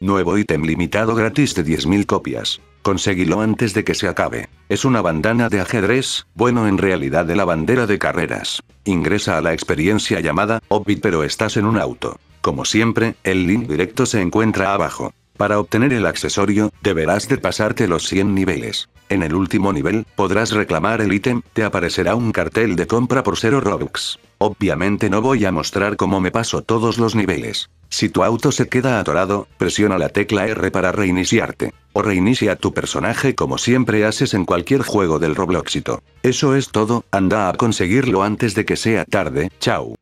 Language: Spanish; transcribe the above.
nuevo ítem limitado gratis de 10.000 copias. Conseguilo antes de que se acabe. Es una bandana de ajedrez, bueno en realidad de la bandera de carreras. Ingresa a la experiencia llamada Obbit pero estás en un auto. Como siempre, el link directo se encuentra abajo. Para obtener el accesorio, deberás de pasarte los 100 niveles. En el último nivel, podrás reclamar el ítem, te aparecerá un cartel de compra por 0 Robux. Obviamente no voy a mostrar cómo me paso todos los niveles. Si tu auto se queda atorado, presiona la tecla R para reiniciarte. O reinicia tu personaje como siempre haces en cualquier juego del Robloxito. Eso es todo, anda a conseguirlo antes de que sea tarde, chao.